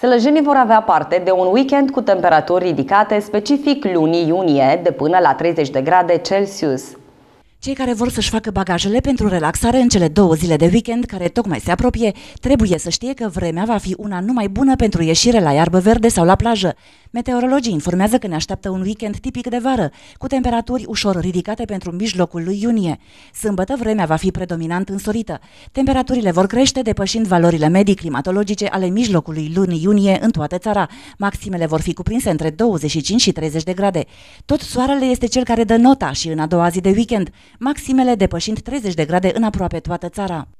Sălăjenii vor avea parte de un weekend cu temperaturi ridicate, specific lunii iunie, de până la 30 de grade Celsius. Cei care vor să-și facă bagajele pentru relaxare în cele două zile de weekend care tocmai se apropie, trebuie să știe că vremea va fi una numai bună pentru ieșire la iarbă verde sau la plajă. Meteorologii informează că ne așteaptă un weekend tipic de vară, cu temperaturi ușor ridicate pentru mijlocul lui iunie. Sâmbătă vremea va fi predominant însorită. Temperaturile vor crește depășind valorile medii climatologice ale mijlocului lunii iunie în toată țara. Maximele vor fi cuprinse între 25 și 30 de grade. Tot soarele este cel care dă nota și în a doua zi de weekend, maximele depășind 30 de grade în aproape toată țara.